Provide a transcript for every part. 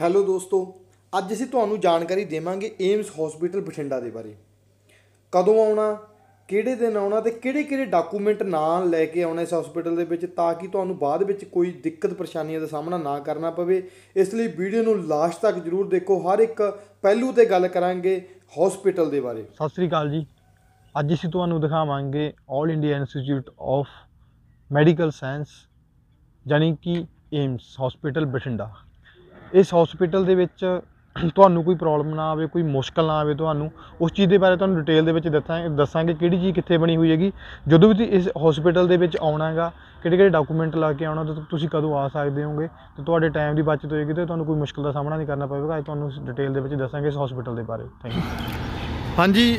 hello ਦੋਸਤੋ ਅੱਜ ਅਸੀਂ ਤੁਹਾਨੂੰ ਜਾਣਕਾਰੀ ਦੇਵਾਂਗੇ ਏਮਸ ਹਸਪੀਟਲ ਬਠਿੰਡਾ ਦੇ ਬਾਰੇ ਕਦੋਂ ਆਉਣਾ ਕਿਹੜੇ ਦਿਨ ਆਉਣਾ ਤੇ ਕਿਹੜੇ-ਕਿਹੜੇ ਡਾਕੂਮੈਂਟ ਨਾਲ ਲੈ ਕੇ ਆਉਣਾ ਇਸ ਹਸਪੀਟਲ ਦੇ ਵਿੱਚ ਤਾਂ ਕਿ ਤੁਹਾਨੂੰ ਬਾਅਦ ਵਿੱਚ ਕੋਈ ਦਿੱਕਤ ਪਰੇਸ਼ਾਨੀਆਂ ਦਾ ਸਾਹਮਣਾ ਨਾ ਕਰਨਾ ਪਵੇ ਇਸ ਲਈ ਵੀਡੀਓ ਨੂੰ ਲਾਸਟ ਤੱਕ ਜ਼ਰੂਰ ਦੇਖੋ ਹਰ ਇੱਕ ਪਹਿਲੂ ਤੇ ਗੱਲ ਕਰਾਂਗੇ ਹਸਪੀਟਲ ਦੇ ਬਾਰੇ ਸਤਿ ਸ੍ਰੀ ਅਕਾਲ ਜੀ ਅੱਜ ਅਸੀਂ ਤੁਹਾਨੂੰ ਦਿਖਾਵਾਂਗੇ 올 India Institute of Medical Science ਜਾਨੀ ਕਿ ਏਮਸ ਹਸਪੀਟਲ ਬਠਿੰਡਾ ਇਸ ਹਸਪੀਟਲ ਦੇ ਵਿੱਚ ਤੁਹਾਨੂੰ ਕੋਈ ਪ੍ਰੋਬਲਮ ਨਾ ਆਵੇ ਕੋਈ ਮੁਸ਼ਕਲ ਨਾ ਆਵੇ ਤੁਹਾਨੂੰ ਉਸ ਚੀਜ਼ ਦੇ ਬਾਰੇ ਤੁਹਾਨੂੰ ਡਿਟੇਲ ਦੇ ਵਿੱਚ ਦੱਸਾਂਗੇ ਦੱਸਾਂਗੇ ਕਿਹੜੀ ਚੀਜ਼ ਕਿੱਥੇ ਬਣੀ ਹੋਈ ਹੈਗੀ ਜਦੋਂ ਵੀ ਤੁਸੀਂ ਇਸ ਹਸਪੀਟਲ ਦੇ ਵਿੱਚ ਆਉਣਾ ਹੈਗਾ ਕਿਹੜੇ ਕਿਹੜੇ ਡਾਕੂਮੈਂਟ ਲਾ ਕੇ ਆਉਣਾ ਤਾਂ ਤੁਸੀਂ ਕਦੋਂ ਆ ਸਕਦੇ ਹੋਗੇ ਤੇ ਤੁਹਾਡੇ ਟਾਈਮ ਦੀ ਬਚਤ ਹੋਏਗੀ ਤੇ ਤੁਹਾਨੂੰ ਕੋਈ ਮੁਸ਼ਕਲ ਦਾ ਸਾਹਮਣਾ ਨਹੀਂ ਕਰਨਾ ਪਵੇਗਾ ਅੱਜ ਤੁਹਾਨੂੰ ਡਿਟੇਲ ਦੇ ਵਿੱਚ ਦੱਸਾਂਗੇ ਇਸ ਹਸਪੀਟਲ ਦੇ ਬਾਰੇ ਥੈਂਕ ਯੂ ਹਾਂਜੀ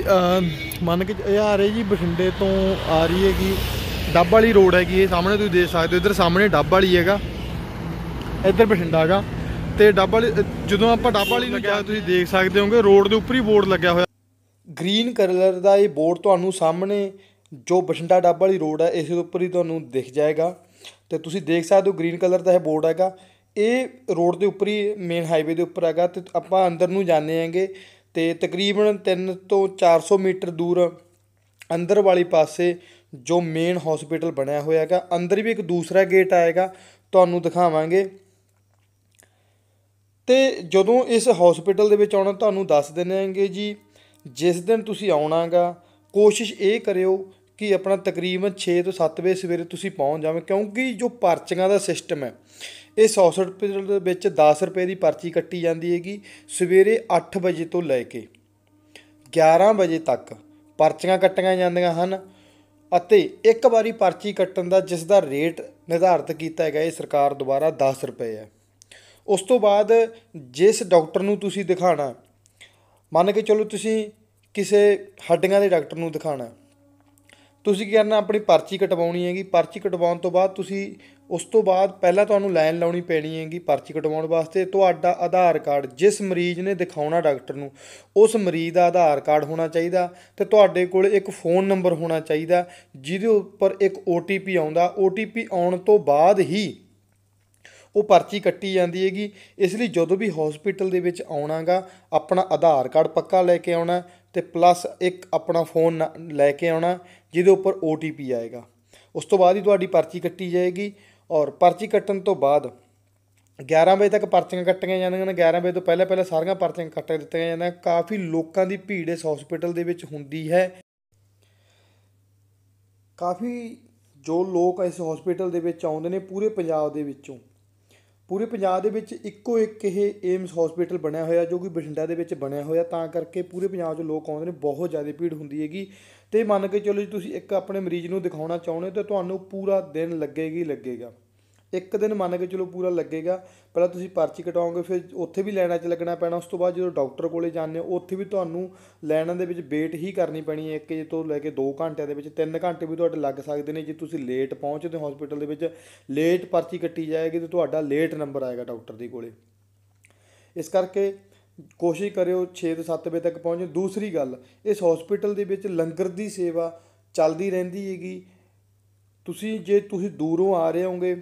ਮੰਨ ਕੇ ਇਹ ਆ ਰਹੀ ਜੀ ਬਠਿੰਡੇ ਤੋਂ ਆ ਰਹੀ ਹੈਗੀ ਡੱਬ ਵਾਲੀ ਰੋਡ ਹੈਗੀ ਇਹ ਸਾਹਮਣੇ ਤੁਸੀਂ ਦੇਖ ਸਕਦੇ ਹੋ ਇਧਰ ਸਾਹਮਣੇ ਡੱਬ ਵਾਲੀ ਹੈਗਾ ਇਧਰ ਬਠਿੰਡਾ ਹੈਗਾ ਤੇ ਡੱਬ ਵਾਲੀ ਜਦੋਂ ਆਪਾਂ ਡੱਬ ਵਾਲੀ ਨੂੰ ਜਾ ਤੁਸੀਂ ਦੇਖ ਸਕਦੇ ਹੋਗੇ ਰੋਡ ਦੇ ਉੱਪਰ ਹੀ ਬੋਰਡ ਲੱਗਿਆ ਹੋਇਆ ਗ੍ਰੀਨ ਕਲਰ ਦਾ ਇਹ ਬੋਰਡ ਤੁਹਾਨੂੰ ਸਾਹਮਣੇ ਜੋ ਬਸ਼ੰਡਾ ਡੱਬ ਵਾਲੀ ਰੋਡ ਹੈ ਇਸ ਦੇ ਉੱਪਰ ਹੀ ਤੁਹਾਨੂੰ ਦਿਖ ਜਾਏਗਾ ਤੇ ਤੁਸੀਂ ਦੇਖ ਸਕਦੇ ਹੋ ਗ੍ਰੀਨ ਕਲਰ ਦਾ ਇਹ ਬੋਰਡ ਹੈਗਾ ਇਹ ਰੋਡ ਦੇ ਉੱਪਰ ਹੀ ਮੇਨ ਹਾਈਵੇ ਦੇ ਉੱਪਰ ਹੈਗਾ ਤੇ ਆਪਾਂ ਅੰਦਰ ਨੂੰ ਜਾਣੇ ਆਂਗੇ ਤੇ ਤਕਰੀਬਨ 3 ਤੋਂ 400 ਮੀਟਰ ਦੂਰ ਅੰਦਰ ਵਾਲੀ ਪਾਸੇ ਜੋ ਮੇਨ ਹਸਪੀਟਲ ਬਣਿਆ ਹੋਇਆ ਹੈਗਾ ਅੰਦਰ ਵੀ ਇੱਕ ਦੂਸਰਾ ਗੇਟ ਆਏਗਾ ਤੁਹਾਨੂੰ ਦਿਖਾਵਾਂਗੇ ਤੇ ਜਦੋਂ ਇਸ ਹਸਪੀਟਲ ਦੇ ਵਿੱਚ ਆਉਣਾ ਤੁਹਾਨੂੰ ਦੱਸ ਦਿੰਦੇ ਜੀ ਜਿਸ ਦਿਨ ਤੁਸੀਂ ਆਉਣਾਗਾ ਕੋਸ਼ਿਸ਼ ਇਹ ਕਰਿਓ ਕਿ ਆਪਣਾ ਤਕਰੀਬਨ 6 ਤੋਂ 7 ਵਜੇ ਸਵੇਰੇ ਤੁਸੀਂ ਪਹੁੰਚ ਜਾਵੇਂ ਕਿਉਂਕਿ ਜੋ ਪਰਚੀਆਂ ਦਾ ਸਿਸਟਮ ਹੈ ਇਹ ਹਸਪੀਟਲ ਦੇ ਵਿੱਚ 10 ਰੁਪਏ ਦੀ ਪਰਚੀ ਕੱਟੀ ਜਾਂਦੀ ਹੈਗੀ ਸਵੇਰੇ 8 ਵਜੇ ਤੋਂ ਲੈ ਕੇ 11 ਵਜੇ ਤੱਕ ਪਰਚੀਆਂ ਕੱਟੀਆਂ ਜਾਂਦੀਆਂ ਹਨ ਅਤੇ ਇੱਕ ਵਾਰੀ ਪਰਚੀ ਕੱਟਣ ਦਾ ਜਿਸ ਦਾ ਰੇਟ ਨਿਰਧਾਰਿਤ ਕੀਤਾ ਹੈਗਾ ਇਹ ਸਰਕਾਰ ਦੁਆਰਾ 10 ਰੁਪਏ ਹੈ ਉਸ ਤੋਂ ਬਾਅਦ ਜਿਸ ਡਾਕਟਰ ਨੂੰ ਤੁਸੀਂ ਦਿਖਾਣਾ ਮੰਨ ਕੇ ਚਲੋ ਤੁਸੀਂ ਕਿਸੇ ਹੱਡੀਆਂ ਦੇ ਡਾਕਟਰ ਨੂੰ ਦਿਖਾਣਾ ਤੁਸੀਂ ਕੀ ਕਰਨਾ ਆਪਣੀ ਪਰਚੀ ਕਟਵਾਉਣੀ ਹੈਗੀ ਪਰਚੀ ਕਟਵਾਉਣ ਤੋਂ ਬਾਅਦ ਤੁਸੀਂ ਉਸ ਤੋਂ ਬਾਅਦ ਪਹਿਲਾਂ ਤੁਹਾਨੂੰ ਲਾਈਨ ਲਾਉਣੀ ਪੈਣੀ ਹੈਗੀ ਪਰਚੀ ਕਟਵਾਉਣ ਵਾਸਤੇ ਤੁਹਾਡਾ ਆਧਾਰ ਕਾਰਡ ਜਿਸ ਮਰੀਜ਼ ਨੇ ਦਿਖਾਉਣਾ ਡਾਕਟਰ ਨੂੰ ਉਸ ਮਰੀਜ਼ ਦਾ ਆਧਾਰ ਕਾਰਡ ਹੋਣਾ ਚਾਹੀਦਾ ਤੇ ਤੁਹਾਡੇ ਕੋਲ ਇੱਕ ਫੋਨ ਨੰਬਰ ਹੋਣਾ ਚਾਹੀਦਾ ਜਿਹਦੇ ਉੱਪਰ ਇੱਕ OTP ਆਉਂਦਾ OTP ਆਉਣ ਤੋਂ ਬਾਅਦ ਹੀ ਉਹ ਪਰਚੀ ਕੱਟੀ ਜਾਂਦੀ ਹੈਗੀ ਇਸ ਲਈ ਜਦੋਂ ਵੀ ਹਸਪੀਟਲ ਦੇ ਵਿੱਚ ਆਉਣਾਗਾ ਆਪਣਾ ਆਧਾਰ ਕਾਰਡ ਪੱਕਾ ਲੈ ਕੇ ਆਉਣਾ ਤੇ ਪਲੱਸ ਇੱਕ ਆਪਣਾ ਫੋਨ ਲੈ ਕੇ ਆਉਣਾ ਜਿਹਦੇ ਉੱਪਰ OTP ਆਏਗਾ ਉਸ ਤੋਂ ਬਾਅਦ ਹੀ ਤੁਹਾਡੀ ਪਰਚੀ ਕੱਟੀ ਜਾਏਗੀ ਔਰ ਪਰਚੀ ਕੱਟਣ ਤੋਂ ਬਾਅਦ 11 ਵਜੇ ਤੱਕ ਪਰਚੀਆਂ ਕੱਟੀਆਂ ਜਾਂਦੀਆਂ ਨੇ 11 ਵਜੇ ਤੋਂ ਪਹਿਲਾਂ ਪਹਿਲਾਂ ਸਾਰੀਆਂ ਪਰਚੀਆਂ ਕੱਟ ਦਿੱਤੀਆਂ ਜਾਂਦੀਆਂ ਕਾਫੀ ਲੋਕਾਂ ਦੀ ਭੀੜ ਇਸ ਹਸਪੀਟਲ ਦੇ ਵਿੱਚ ਹੁੰਦੀ ਹੈ ਕਾਫੀ ਜੋ ਲੋਕ ਇਸ ਹਸਪੀਟਲ ਦੇ ਵਿੱਚ ਆਉਂਦੇ ਨੇ ਪੂਰੇ ਪੰਜਾਬ ਦੇ ਵਿੱਚੋਂ ਪੂਰੇ ਪੰਜਾਬ ਦੇ ਵਿੱਚ ਇੱਕੋ ਇੱਕ ਇਹ ਏਮਸ ਹਸਪੀਟਲ ਬਣਿਆ ਹੋਇਆ ਜੋ ਕਿ ਬਠਿੰਡਾ ਦੇ ਵਿੱਚ ਬਣਿਆ ਹੋਇਆ ਤਾਂ ਕਰਕੇ ਪੂਰੇ ਪੰਜਾਬ 'ਚ ਲੋਕ ਆਉਂਦੇ ਨੇ ਬਹੁਤ ਜ਼ਿਆਦਾ ਭੀੜ ਹੁੰਦੀ ਹੈਗੀ ਤੇ ਮੰਨ ਕੇ ਚੱਲੋ ਜੀ ਤੁਸੀਂ ਇੱਕ ਆਪਣੇ ਮਰੀਜ਼ ਨੂੰ ਦਿਖਾਉਣਾ ਚਾਹੁੰਦੇ ਹੋ ਤਾਂ ਤੁਹਾਨੂੰ ਪੂਰਾ ਦਿਨ ਲੱਗੇਗੀ ਲੱਗੇਗਾ ਇੱਕ ਦਿਨ ਮੰਨ ਕੇ ਚਲੋ ਪੂਰਾ ਲੱਗੇਗਾ ਪਹਿਲਾਂ ਤੁਸੀਂ ਪਰਚੀ ਕਟਾਓਗੇ ਫਿਰ ਉੱਥੇ ਵੀ ਲੈਣਾ 'ਚ ਲੱਗਣਾ ਪੈਣਾ ਉਸ ਤੋਂ ਬਾਅਦ ਜਦੋਂ ਡਾਕਟਰ ਕੋਲੇ ਜਾਂਦੇ ਹੋ ਉੱਥੇ ਵੀ ਤੁਹਾਨੂੰ ਲਾਈਨਾਂ ਦੇ ਵਿੱਚ ਵੇਟ ਹੀ ਕਰਨੀ ਪੈਣੀ ਹੈ ਇੱਕ ਤੋਂ ਲੈ ਕੇ 2 ਘੰਟਿਆਂ ਦੇ ਵਿੱਚ 3 ਘੰਟੇ ਵੀ ਤੁਹਾਡੇ ਲੱਗ ਸਕਦੇ ਨੇ ਜੇ ਤੁਸੀਂ ਲੇਟ ਪਹੁੰਚਦੇ ਹਸਪੀਟਲ ਦੇ ਵਿੱਚ ਲੇਟ ਪਰਚੀ ਕੱਟੀ ਜਾਏਗੀ ਤੇ ਤੁਹਾਡਾ ਲੇਟ ਨੰਬਰ ਆਏਗਾ ਡਾਕਟਰ ਦੇ ਕੋਲੇ ਇਸ ਕਰਕੇ ਕੋਸ਼ਿਸ਼ ਕਰਿਓ 6 ਤੋਂ 7 ਵਜੇ ਤੱਕ ਪਹੁੰਚੋ ਦੂਸਰੀ ਗੱਲ ਇਸ ਹਸਪੀਟਲ ਦੇ ਵਿੱਚ ਲੰਗਰ ਦੀ ਸੇਵਾ ਚੱਲਦੀ ਰਹਿੰਦੀ ਹੈਗੀ ਤੁਸੀਂ ਜੇ ਤੁਸੀਂ ਦੂਰੋਂ ਆ ਰਹੇ ਹੋਗੇ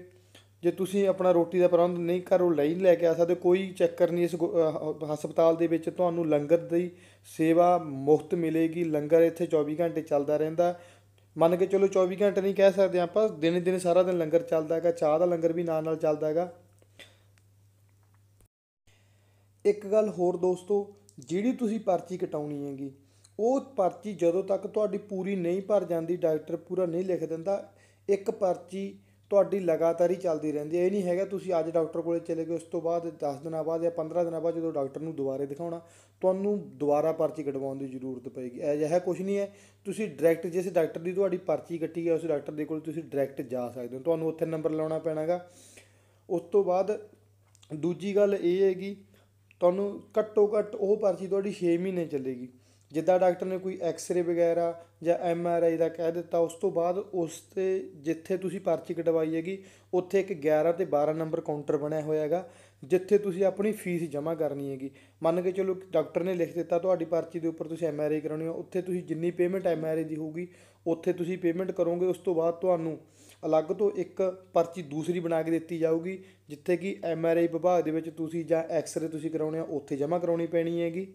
ਜੇ ਤੁਸੀਂ ਆਪਣਾ ਰੋਟੀ ਦਾ ਪ੍ਰਬੰਧ ਨਹੀਂ ਕਰੋ ਲਈ ਲੈ ਕੇ ਆ ਸਕਦੇ ਕੋਈ ਚੱਕਰ ਨਹੀਂ ਇਸ ਹਸਪਤਾਲ ਦੇ ਵਿੱਚ ਤੁਹਾਨੂੰ ਲੰਗਰ ਦੀ ਸੇਵਾ ਮੁਫਤ ਮਿਲੇਗੀ ਲੰਗਰ ਇੱਥੇ 24 ਘੰਟੇ ਚੱਲਦਾ ਰਹਿੰਦਾ ਮੰਨ ਕੇ ਚਲੋ 24 ਘੰਟੇ ਨਹੀਂ ਕਹਿ ਸਕਦੇ ਆਪਾਂ ਦਿਨ ਦਿਨ ਸਾਰਾ ਦਿਨ ਲੰਗਰ ਚੱਲਦਾ ਹੈਗਾ ਚਾਹ ਦਾ ਲੰਗਰ ਵੀ ਨਾਲ ਨਾਲ ਚੱਲਦਾ ਹੈਗਾ ਇੱਕ ਗੱਲ ਹੋਰ ਦੋਸਤੋ ਜਿਹੜੀ ਤੁਸੀਂ ਪਰਚੀ ਕਟਾਉਣੀ ਹੈਗੀ ਉਹ ਪਰਚੀ ਜਦੋਂ ਤੱਕ ਤੁਹਾਡੀ ਪੂਰੀ ਨਹੀਂ ਭਰ ਜਾਂਦੀ ਡਾਕਟਰ ਪੂਰਾ ਨਹੀਂ ਲਿਖ ਦਿੰਦਾ ਇੱਕ ਪਰਚੀ ਤੁਹਾਡੀ ਲਗਾਤਾਰ ਹੀ ਚੱਲਦੀ ਰਹਿੰਦੀ ਹੈ ਇਹ ਨਹੀਂ ਹੈਗਾ ਤੁਸੀਂ ਅੱਜ ਡਾਕਟਰ ਕੋਲੇ ਚਲੇ ਗਏ ਉਸ ਤੋਂ ਬਾਅਦ 10 ਦਿਨਾਂ ਬਾਅਦ ਜਾਂ 15 ਦਿਨਾਂ ਬਾਅਦ ਜਦੋਂ ਡਾਕਟਰ ਨੂੰ ਦੁਬਾਰੇ ਦਿਖਾਉਣਾ ਤੁਹਾਨੂੰ ਦੁਬਾਰਾ ਪਰਚੀ ਕਟਵਾਉਣ ਦੀ ਜ਼ਰੂਰਤ ਪਏਗੀ ਅਜਿਹਾ ਕੁਝ ਨਹੀਂ ਹੈ ਤੁਸੀਂ ਡਾਇਰੈਕਟ ਜਿਸ ਡਾਕਟਰ ਦੀ ਤੁਹਾਡੀ ਪਰਚੀ ਕੱਟੀ ਹੈ ਉਸ ਡਾਕਟਰ ਦੇ ਕੋਲ ਤੁਸੀਂ ਡਾਇਰੈਕਟ ਜਾ ਸਕਦੇ ਹੋ ਤੁਹਾਨੂੰ ਉੱਥੇ ਨੰਬਰ ਲਾਉਣਾ ਪੈਣਾਗਾ ਉਸ ਤੋਂ ਬਾਅਦ ਦੂਜੀ ਗੱਲ ਇਹ ਹੈਗੀ ਤੁਹਾਨੂੰ ਘੱਟੋ ਘੱਟ ਉਹ ਪਰਚੀ ਤੁਹਾਡੀ 6 ਮਹੀਨੇ ਚੱਲੇਗੀ ਜਿੱਦਾਂ ਡਾਕਟਰ ਨੇ ਕੋਈ ਐਕਸ-ਰੇ ਵਗੈਰਾ ਜਾਂ ਐਮ ਆਰ ਆਈ ਦਾ ਕਹਿ ਦਿੱਤਾ ਉਸ ਤੋਂ ਬਾਅਦ ਉਸ ਤੇ ਜਿੱਥੇ ਤੁਸੀਂ ਪਰਚੀ ਕਟਵਾਈ ਹੈਗੀ ਉੱਥੇ ਇੱਕ 11 ਤੇ 12 ਨੰਬਰ ਕਾਊਂਟਰ ਬਣਿਆ ਹੋਇਆ ਹੈਗਾ ਜਿੱਥੇ ਤੁਸੀਂ ਆਪਣੀ ਫੀਸ ਜਮ੍ਹਾਂ ਕਰਨੀ ਹੈਗੀ ਮੰਨ ਕੇ ਚਲੋ ਡਾਕਟਰ ਨੇ ਲਿਖ ਦਿੱਤਾ ਤੁਹਾਡੀ ਪਰਚੀ ਦੇ ਉੱਪਰ ਤੁਸੀਂ ਐਮ ਆਰ ਆਈ ਕਰਾਉਣੀ ਹੈ ਉੱਥੇ ਤੁਸੀਂ ਜਿੰਨੀ ਪੇਮੈਂਟ ਐਮ ਆਰ ਆਈ ਦੀ ਹੋਊਗੀ ਉੱਥੇ ਤੁਸੀਂ ਪੇਮੈਂਟ ਕਰੋਗੇ ਉਸ ਤੋਂ ਬਾਅਦ ਤੁਹਾਨੂੰ ਅਲੱਗ ਤੋਂ ਇੱਕ ਪਰਚੀ ਦੂਸਰੀ ਬਣਾ ਕੇ ਦਿੱਤੀ ਜਾਊਗੀ ਜਿੱਥੇ ਕਿ ਐਮ ਆਰ ਆਈ ਵਿਭਾਗ ਦੇ ਵਿੱਚ ਤੁਸੀਂ ਜਾਂ ਐਕਸ-ਰੇ ਤੁਸੀਂ ਕਰਾਉਣੇ ਆ ਉੱਥੇ ਜਮ੍ਹਾਂ ਕਰਾਉਣੀ ਪੈਣੀ ਹੈਗੀ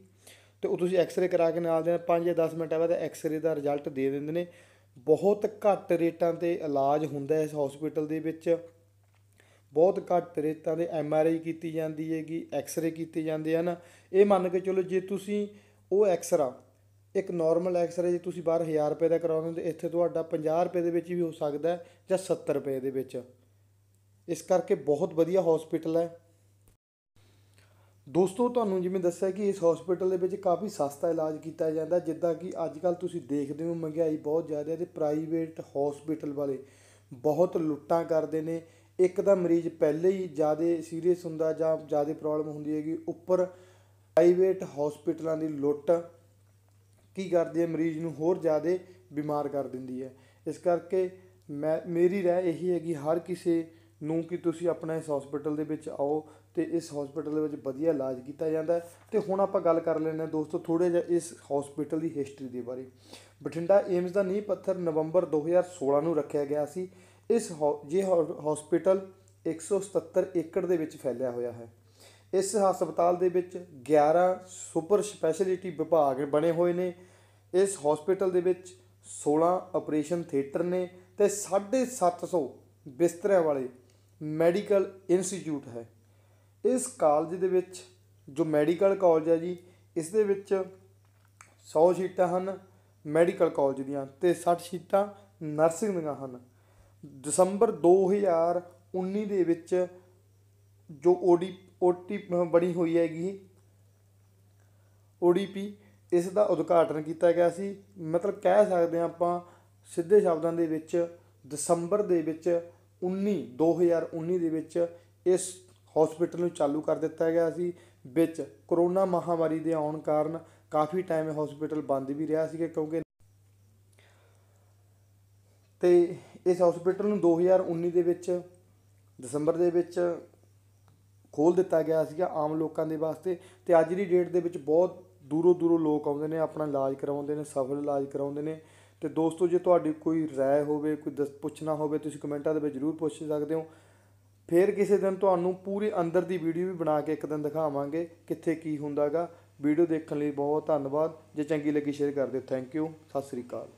ਤੇ ਉਹ ਤੁਸੀਂ ਐਕਸ-ਰੇ ਕਰਾ ਕੇ ਨਾਲ ਦੇ 5 ਜਾਂ 10 ਮਿੰਟਾਂ ਬਾਅਦ ਐਕਸ-ਰੇ ਦਾ ਰਿਜ਼ਲਟ ਦੇ ਦਿੰਦੇ ਨੇ ਬਹੁਤ ਘੱਟ ਰੇਟਾਂ ਤੇ ਇਲਾਜ ਹੁੰਦਾ ਇਸ ਹਸਪੀਟਲ ਦੇ ਵਿੱਚ ਬਹੁਤ ਘੱਟ ਰੇਟਾਂ ਦੇ ਐਮ ਆਰ ਆਈ ਕੀਤੀ ਜਾਂਦੀ ਹੈਗੀ ਐਕਸ-ਰੇ ਕੀਤੇ ਜਾਂਦੇ ਹਨ ਇਹ ਮੰਨ ਕੇ ਚਲੋ ਜੇ ਤੁਸੀਂ ਉਹ ਐਕਸਰਾ ਇੱਕ ਨਾਰਮਲ ਐਕਸਰੇ ਜੇ ਤੁਸੀਂ ਬਾਹਰ 1000 ਰੁਪਏ ਦਾ ਕਰਾਉਂਦੇ ਹੋ ਤੇ ਇੱਥੇ ਤੁਹਾਡਾ 50 ਰੁਪਏ ਦੇ ਵਿੱਚ ਵੀ ਹੋ ਸਕਦਾ ਜਾਂ 70 ਰੁਪਏ ਦੇ ਵਿੱਚ ਇਸ ਕਰਕੇ ਬਹੁਤ ਵਧੀਆ ਹਸਪੀਟਲ ਹੈ ਦੋਸਤੋ ਤੁਹਾਨੂੰ ਜਿਵੇਂ ਦੱਸਿਆ ਕਿ ਇਸ ਹਸਪੀਟਲ ਦੇ ਵਿੱਚ ਕਾਫੀ ਸਸਤਾ ਇਲਾਜ ਕੀਤਾ ਜਾਂਦਾ ਜਿੱਦਾਂ ਕਿ ਅੱਜ ਕੱਲ ਤੁਸੀਂ ਦੇਖਦੇ ਹੋ ਮਹਿੰਗਾਈ ਬਹੁਤ ਜ਼ਿਆਦਾ ਹੈ ਤੇ ਪ੍ਰਾਈਵੇਟ ਹਸਪੀਟਲ ਵਾਲੇ ਬਹੁਤ ਲੁੱਟਾਂ ਕਰਦੇ ਨੇ ਇੱਕ ਦਾ ਮਰੀਜ਼ ਪਹਿਲੇ ਹੀ ਜ਼ਿਆਦਾ ਸੀਰੀਅਸ ਹੁੰਦਾ ਜਾਂ ਜ਼ਿਆਦਾ ਪ੍ਰੋਬਲਮ ਹੁੰਦੀ ਹੈਗੀ ਉੱਪਰ ਪ੍ਰਾਈਵੇਟ ਹਸਪੀਟਲਾਂ ਦੀ ਲੁੱਟ ਕੀ ਕਰਦੀ ਹੈ ਮਰੀਜ਼ ਨੂੰ ਹੋਰ ਜ਼ਿਆਦਾ ਬਿਮਾਰ ਕਰ ਦਿੰਦੀ ਹੈ ਇਸ ਕਰਕੇ ਮੈਂ ਮੇਰੀ ਰਾਏ ਇਹੀ ਹੈਗੀ ਹਰ ਕਿਸੇ ਨੂੰ ਕਿ ਤੁਸੀਂ ਆਪਣਾ ਇਸ ਹਸਪੀਟਲ ਦੇ ਵਿੱਚ ਆਓ ਤੇ ਇਸ ਹਸਪੀਟਲ ਦੇ ਵਿੱਚ ਵਧੀਆ ਇਲਾਜ ਕੀਤਾ ਜਾਂਦਾ ਤੇ ਹੁਣ ਆਪਾਂ ਗੱਲ ਕਰ ਲੈਂਦੇ ਹਾਂ ਦੋਸਤੋ ਥੋੜੇ ਜਿਹਾ ਇਸ ਹਸਪੀਟਲ ਦੀ ਹਿਸਟਰੀ ਦੇ ਬਾਰੇ ਬਠਿੰਡਾ ਏਮਸ ਦਾ ਨੀਂਹ ਪੱਥਰ ਨਵੰਬਰ 2016 ਨੂੰ ਰੱਖਿਆ ਗਿਆ ਸੀ ਇਸ ਜੇ ਹਸਪੀਟਲ 177 ਏਕੜ ਦੇ ਵਿੱਚ ਫੈਲਿਆ ਹੋਇਆ ਹੈ ਇਸ ਹਸਪਤਾਲ ਦੇ ਵਿੱਚ 11 ਸੁਪਰ ਸਪੈਸ਼ਲਿਟੀ ਵਿਭਾਗ ਬਣੇ ਹੋਏ ਨੇ ਇਸ ਹਸਪੀਟਲ ਦੇ ਵਿੱਚ 16 ਆਪਰੇਸ਼ਨ ਥੀਏਟਰ ਨੇ ਤੇ 750 ਬਿਸਤਰਿਆਂ ਵਾਲੇ ਮੈਡੀਕਲ ਇੰਸਟੀਚਿਊਟ ਹੈ ਇਸ ਕਾਲਜ ਦੇ ਵਿੱਚ ਜੋ ਮੈਡੀਕਲ ਕਾਲਜ ਹੈ ਜੀ ਇਸ ਦੇ ਵਿੱਚ 100 ਸੀਟਾਂ ਹਨ ਮੈਡੀਕਲ ਕਾਲਜ ਦੀਆਂ ਤੇ 60 ਸੀਟਾਂ ਨਰਸਿੰਗ ਦੀਆਂ ਹਨ ਦਸੰਬਰ 2019 ਦੇ ਵਿੱਚ ਜੋ ਓਡੀ ਓਟੀ ਬਣੀ ਹੋਈ ਹੈਗੀ ਓਡੀਪੀ ਇਸ ਦਾ ਉਦਘਾਟਨ ਕੀਤਾ ਗਿਆ ਸੀ ਮਤਲਬ ਕਹਿ ਸਕਦੇ ਆ ਆਪਾਂ ਸਿੱਧੇ ਸ਼ਬਦਾਂ ਦੇ ਵਿੱਚ ਦਸੰਬਰ ਦੇ ਵਿੱਚ 19 2019 ਦੇ ਵਿੱਚ ਇਸ ਹਸਪੀਟਲ ਨੂੰ ਚਾਲੂ ਕਰ ਦਿੱਤਾ ਗਿਆ ਸੀ ਵਿੱਚ ਕਰੋਨਾ ਮਹਾਮਾਰੀ ਦੇ ਆਉਣ ਕਾਰਨ ਕਾਫੀ ਟਾਈਮ ਹਸਪੀਟਲ ਬੰਦ ਵੀ ਰਿਹਾ ਸੀ ਕਿਉਂਕਿ ਤੇ ਇਸ ਹਸਪੀਟਲ ਨੂੰ 2019 ਦੇ ਵਿੱਚ ਦਸੰਬਰ ਦੇ ਵਿੱਚ ਖੋਲ ਦਿੱਤਾ ਗਿਆ ਸੀਗਾ ਆਮ ਲੋਕਾਂ ਦੇ ਵਾਸਤੇ ਤੇ ਅੱਜ ਦੀ ਡੇਟ ਦੇ ਵਿੱਚ ਬਹੁਤ ਦੂਰੋਂ ਦੂਰੋਂ ਲੋਕ ਆਉਂਦੇ ਨੇ ਆਪਣਾ ਇਲਾਜ ਕਰਾਉਂਦੇ ਨੇ ਸਫਲ ਇਲਾਜ ਕਰਾਉਂਦੇ ਨੇ ਤੇ ਦੋਸਤੋ ਜੇ ਤੁਹਾਡੀ ਕੋਈ رائے ਹੋਵੇ ਕੋਈ ਪੁੱਛਣਾ ਹੋਵੇ ਤੁਸੀਂ ਕਮੈਂਟਾਂ ਦੇ ਵਿੱਚ ਜ਼ਰੂਰ ਪੁੱਛ ਸਕਦੇ ਹੋ ਫਿਰ ਕਿਸੇ ਦਿਨ ਤੁਹਾਨੂੰ ਪੂਰੀ ਅੰਦਰ ਦੀ ਵੀਡੀਓ ਵੀ ਬਣਾ ਕੇ ਇੱਕ ਦਿਨ ਦਿਖਾਵਾਂਗੇ ਕਿੱਥੇ ਕੀ ਹੁੰਦਾਗਾ ਵੀਡੀਓ ਦੇਖਣ ਲਈ ਬਹੁਤ ਧੰਨਵਾਦ ਜੇ ਚੰਗੀ ਲੱਗੀ ਸ਼ੇਅਰ ਕਰ ਦਿਓ ਥੈਂਕ ਯੂ ਸਤਿ ਸ੍ਰੀ ਅਕਾਲ